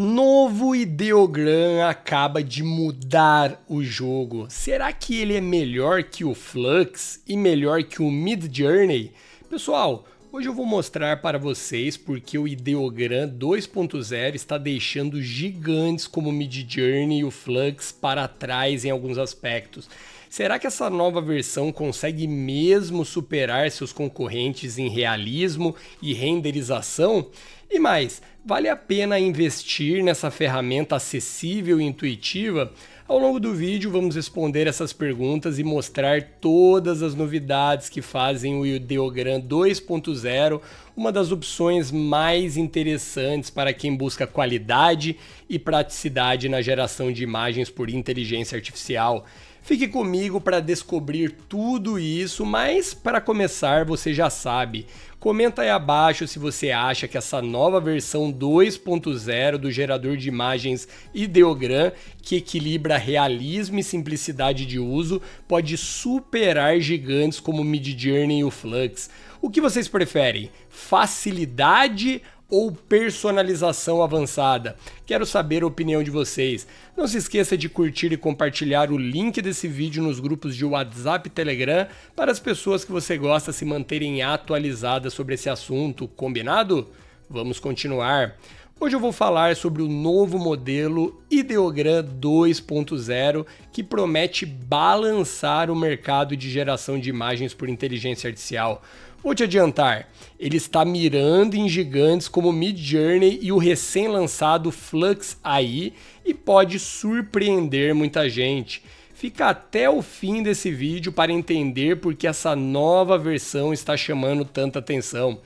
Novo ideogram acaba de mudar o jogo. Será que ele é melhor que o Flux e melhor que o Mid Journey? Pessoal, hoje eu vou mostrar para vocês porque o ideogram 2.0 está deixando gigantes como o Mid Journey e o Flux para trás em alguns aspectos. Será que essa nova versão consegue mesmo superar seus concorrentes em realismo e renderização? E mais, vale a pena investir nessa ferramenta acessível e intuitiva? Ao longo do vídeo, vamos responder essas perguntas e mostrar todas as novidades que fazem o Ideogram 2.0 uma das opções mais interessantes para quem busca qualidade e praticidade na geração de imagens por inteligência artificial. Fique comigo para descobrir tudo isso, mas para começar, você já sabe, Comenta aí abaixo se você acha que essa nova versão 2.0 do gerador de imagens Ideogram, que equilibra realismo e simplicidade de uso, pode superar gigantes como Midjourney e o Flux. O que vocês preferem? Facilidade ou ou personalização avançada? Quero saber a opinião de vocês. Não se esqueça de curtir e compartilhar o link desse vídeo nos grupos de WhatsApp e Telegram para as pessoas que você gosta se manterem atualizadas sobre esse assunto, combinado? Vamos continuar. Hoje eu vou falar sobre o novo modelo Ideogram 2.0 que promete balançar o mercado de geração de imagens por inteligência artificial. Vou te adiantar, ele está mirando em gigantes como Midjourney e o recém-lançado Flux AI e pode surpreender muita gente. Fica até o fim desse vídeo para entender por que essa nova versão está chamando tanta atenção.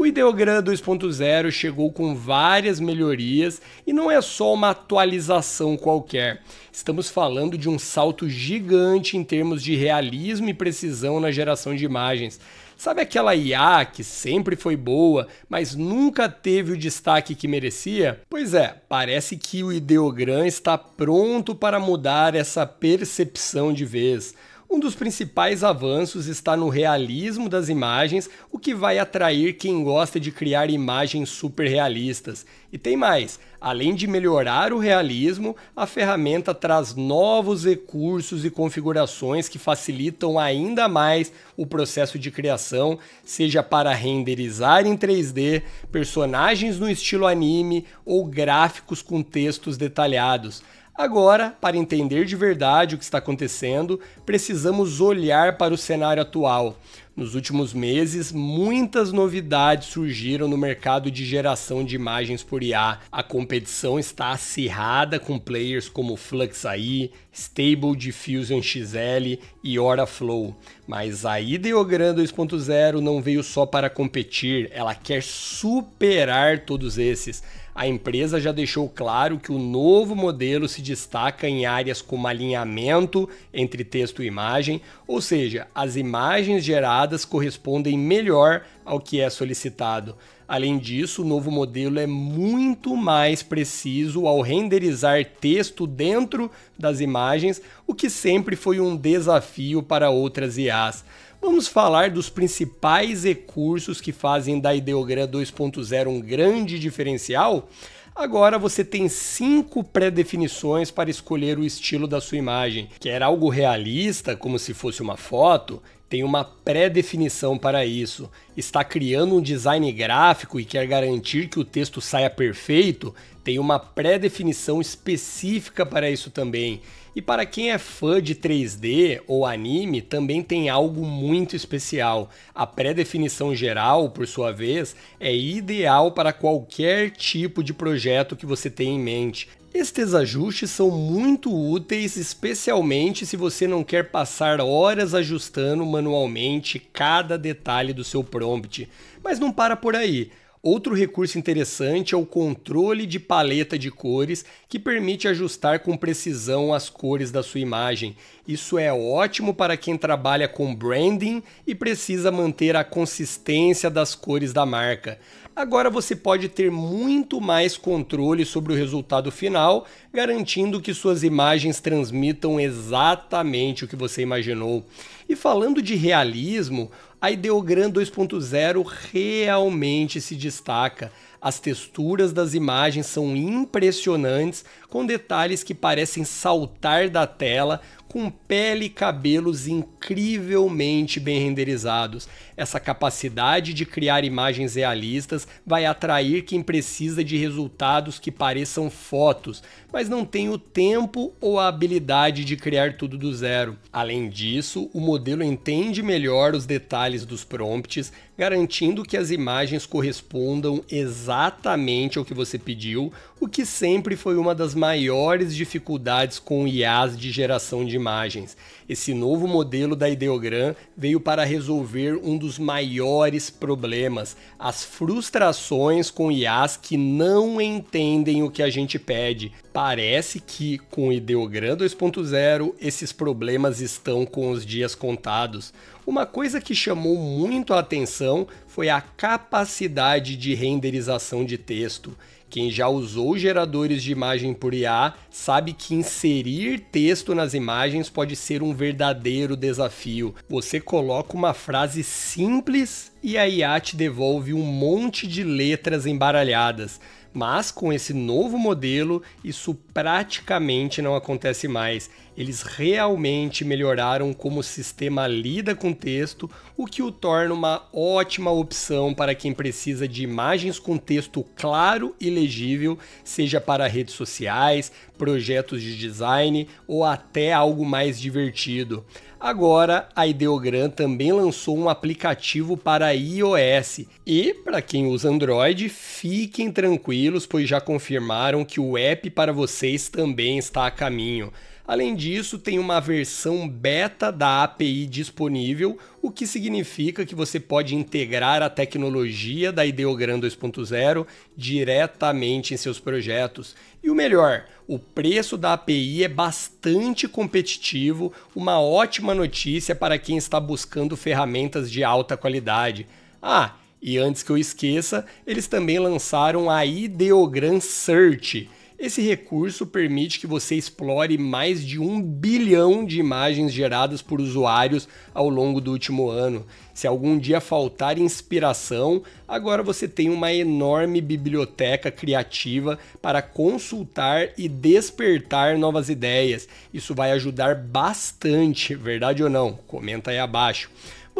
O Ideogram 2.0 chegou com várias melhorias e não é só uma atualização qualquer. Estamos falando de um salto gigante em termos de realismo e precisão na geração de imagens. Sabe aquela IA que sempre foi boa, mas nunca teve o destaque que merecia? Pois é, parece que o Ideogram está pronto para mudar essa percepção de vez. Um dos principais avanços está no realismo das imagens, o que vai atrair quem gosta de criar imagens super realistas. E tem mais: além de melhorar o realismo, a ferramenta traz novos recursos e configurações que facilitam ainda mais o processo de criação, seja para renderizar em 3D, personagens no estilo anime ou gráficos com textos detalhados. Agora, para entender de verdade o que está acontecendo, precisamos olhar para o cenário atual. Nos últimos meses, muitas novidades surgiram no mercado de geração de imagens por IA. A competição está acirrada com players como Flux AI, Stable Diffusion XL e Oraflow. Mas a Ideogram 2.0 não veio só para competir, ela quer superar todos esses a empresa já deixou claro que o novo modelo se destaca em áreas como alinhamento entre texto e imagem, ou seja, as imagens geradas correspondem melhor ao que é solicitado. Além disso, o novo modelo é muito mais preciso ao renderizar texto dentro das imagens, o que sempre foi um desafio para outras IAs vamos falar dos principais recursos que fazem da Ideogram 2.0 um grande diferencial. Agora você tem cinco pré-definições para escolher o estilo da sua imagem. Quer algo realista, como se fosse uma foto? Tem uma pré-definição para isso. Está criando um design gráfico e quer garantir que o texto saia perfeito? Tem uma pré-definição específica para isso também. E para quem é fã de 3D ou anime, também tem algo muito especial. A pré-definição geral, por sua vez, é ideal para qualquer tipo de projeto que você tenha em mente. Estes ajustes são muito úteis, especialmente se você não quer passar horas ajustando manualmente cada detalhe do seu prompt. Mas não para por aí. Outro recurso interessante é o controle de paleta de cores, que permite ajustar com precisão as cores da sua imagem. Isso é ótimo para quem trabalha com branding e precisa manter a consistência das cores da marca. Agora você pode ter muito mais controle sobre o resultado final, garantindo que suas imagens transmitam exatamente o que você imaginou. E falando de realismo, a Ideogram 2.0 realmente se destaca. As texturas das imagens são impressionantes, com detalhes que parecem saltar da tela, com pele e cabelos incrivelmente bem renderizados. Essa capacidade de criar imagens realistas vai atrair quem precisa de resultados que pareçam fotos, mas não tem o tempo ou a habilidade de criar tudo do zero. Além disso, o modelo entende melhor os detalhes dos prompts, garantindo que as imagens correspondam exatamente ao que você pediu, o que sempre foi uma das maiores dificuldades com IAs de geração de imagens. Esse novo modelo da Ideogram veio para resolver um dos maiores problemas, as frustrações com IAs que não entendem o que a gente pede. Parece que com o Ideogram 2.0 esses problemas estão com os dias contados. Uma coisa que chamou muito a atenção foi a capacidade de renderização de texto. Quem já usou geradores de imagem por IA sabe que inserir texto nas imagens pode ser um verdadeiro desafio. Você coloca uma frase simples e a IA te devolve um monte de letras embaralhadas. Mas com esse novo modelo, isso praticamente não acontece mais. Eles realmente melhoraram como o sistema lida com texto, o que o torna uma ótima opção para quem precisa de imagens com texto claro e legível, seja para redes sociais, projetos de design ou até algo mais divertido. Agora, a Ideogram também lançou um aplicativo para iOS. E, para quem usa Android, fiquem tranquilos, pois já confirmaram que o app para vocês também está a caminho. Além disso, tem uma versão beta da API disponível, o que significa que você pode integrar a tecnologia da Ideogram 2.0 diretamente em seus projetos. E o melhor, o preço da API é bastante competitivo, uma ótima notícia para quem está buscando ferramentas de alta qualidade. Ah, e antes que eu esqueça, eles também lançaram a Ideogram Search esse recurso permite que você explore mais de um bilhão de imagens geradas por usuários ao longo do último ano. Se algum dia faltar inspiração, agora você tem uma enorme biblioteca criativa para consultar e despertar novas ideias. Isso vai ajudar bastante, verdade ou não? Comenta aí abaixo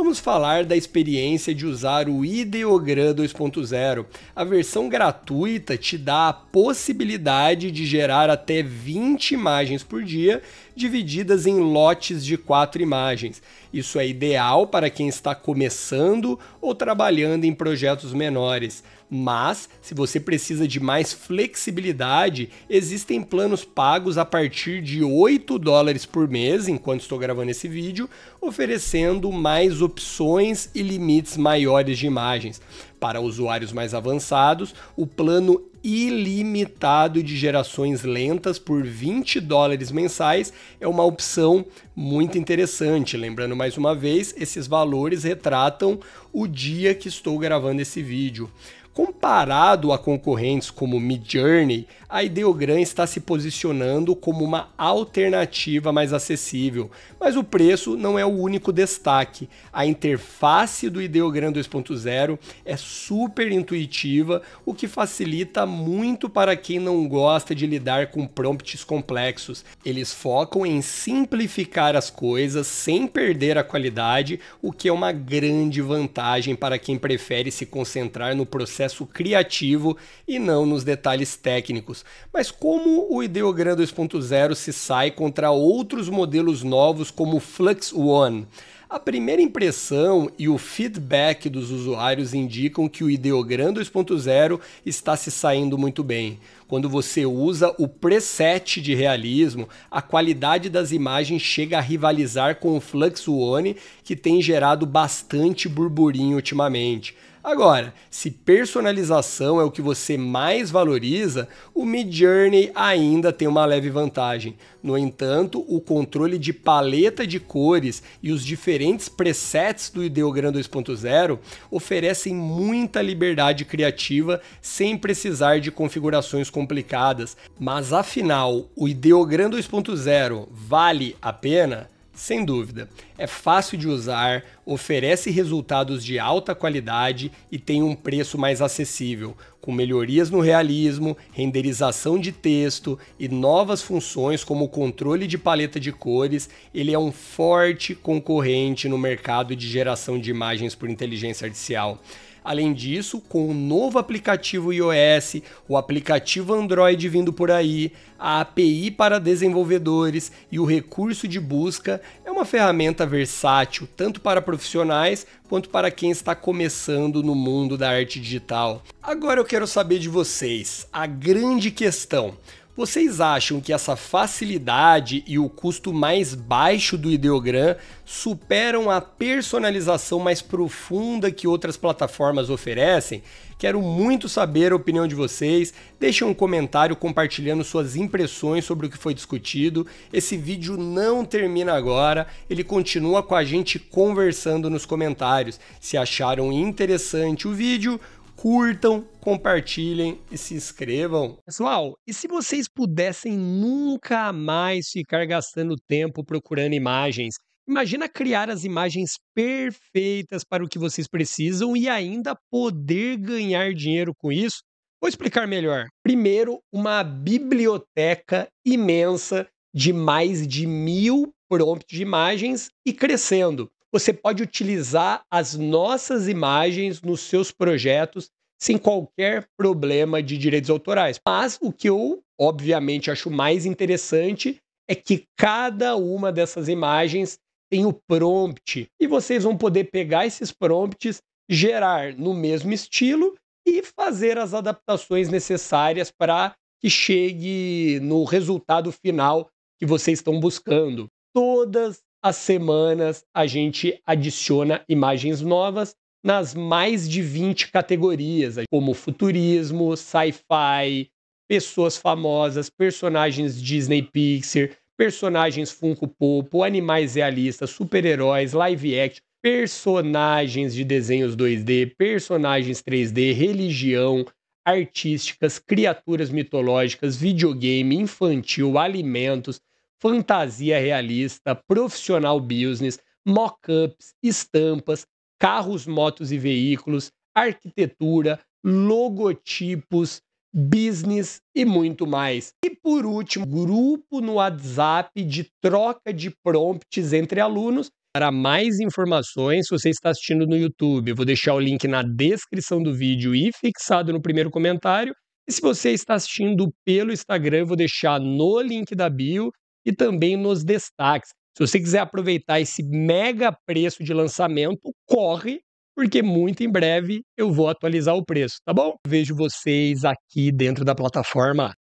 vamos falar da experiência de usar o Ideogram 2.0. A versão gratuita te dá a possibilidade de gerar até 20 imagens por dia, divididas em lotes de quatro imagens. Isso é ideal para quem está começando ou trabalhando em projetos menores. Mas, se você precisa de mais flexibilidade, existem planos pagos a partir de 8 dólares por mês, enquanto estou gravando esse vídeo, oferecendo mais opções e limites maiores de imagens. Para usuários mais avançados, o plano ilimitado de gerações lentas por 20 dólares mensais é uma opção muito interessante. Lembrando mais uma vez, esses valores retratam o dia que estou gravando esse vídeo. Comparado a concorrentes como Midjourney, a Ideogram está se posicionando como uma alternativa mais acessível, mas o preço não é o único destaque. A interface do Ideogram 2.0 é super intuitiva, o que facilita muito para quem não gosta de lidar com prompts complexos. Eles focam em simplificar as coisas sem perder a qualidade, o que é uma grande vantagem para quem prefere se concentrar no processo processo criativo e não nos detalhes técnicos. Mas como o Ideogram 2.0 se sai contra outros modelos novos como o Flux One? A primeira impressão e o feedback dos usuários indicam que o Ideogram 2.0 está se saindo muito bem. Quando você usa o preset de realismo, a qualidade das imagens chega a rivalizar com o Flux One, que tem gerado bastante burburinho ultimamente. Agora, se personalização é o que você mais valoriza, o Midjourney ainda tem uma leve vantagem. No entanto, o controle de paleta de cores e os diferentes presets do Ideogram 2.0 oferecem muita liberdade criativa sem precisar de configurações complicadas. Mas afinal, o Ideogram 2.0 vale a pena? Sem dúvida, é fácil de usar, oferece resultados de alta qualidade e tem um preço mais acessível, com melhorias no realismo, renderização de texto e novas funções como controle de paleta de cores, ele é um forte concorrente no mercado de geração de imagens por inteligência artificial. Além disso, com o novo aplicativo iOS, o aplicativo Android vindo por aí, a API para desenvolvedores e o recurso de busca, é uma ferramenta versátil tanto para profissionais quanto para quem está começando no mundo da arte digital. Agora eu quero saber de vocês a grande questão. Vocês acham que essa facilidade e o custo mais baixo do ideogram superam a personalização mais profunda que outras plataformas oferecem? Quero muito saber a opinião de vocês. Deixem um comentário compartilhando suas impressões sobre o que foi discutido. Esse vídeo não termina agora, ele continua com a gente conversando nos comentários. Se acharam interessante o vídeo, curtam, compartilhem e se inscrevam. Pessoal, e se vocês pudessem nunca mais ficar gastando tempo procurando imagens? Imagina criar as imagens perfeitas para o que vocês precisam e ainda poder ganhar dinheiro com isso? Vou explicar melhor. Primeiro, uma biblioteca imensa de mais de mil prompts de imagens e crescendo você pode utilizar as nossas imagens nos seus projetos sem qualquer problema de direitos autorais. Mas o que eu, obviamente, acho mais interessante é que cada uma dessas imagens tem o prompt e vocês vão poder pegar esses prompts, gerar no mesmo estilo e fazer as adaptações necessárias para que chegue no resultado final que vocês estão buscando. Todas as semanas a gente adiciona imagens novas nas mais de 20 categorias, como futurismo, sci-fi, pessoas famosas, personagens Disney Pixar, personagens Funko Pop, animais realistas, super-heróis, live action, personagens de desenhos 2D, personagens 3D, religião, artísticas, criaturas mitológicas, videogame, infantil, alimentos, fantasia realista, profissional business, mockups, estampas, carros, motos e veículos, arquitetura, logotipos, business e muito mais. E por último, grupo no WhatsApp de troca de prompts entre alunos. Para mais informações, se você está assistindo no YouTube, eu vou deixar o link na descrição do vídeo e fixado no primeiro comentário. E se você está assistindo pelo Instagram, eu vou deixar no link da bio e também nos destaques. Se você quiser aproveitar esse mega preço de lançamento, corre, porque muito em breve eu vou atualizar o preço, tá bom? Vejo vocês aqui dentro da plataforma.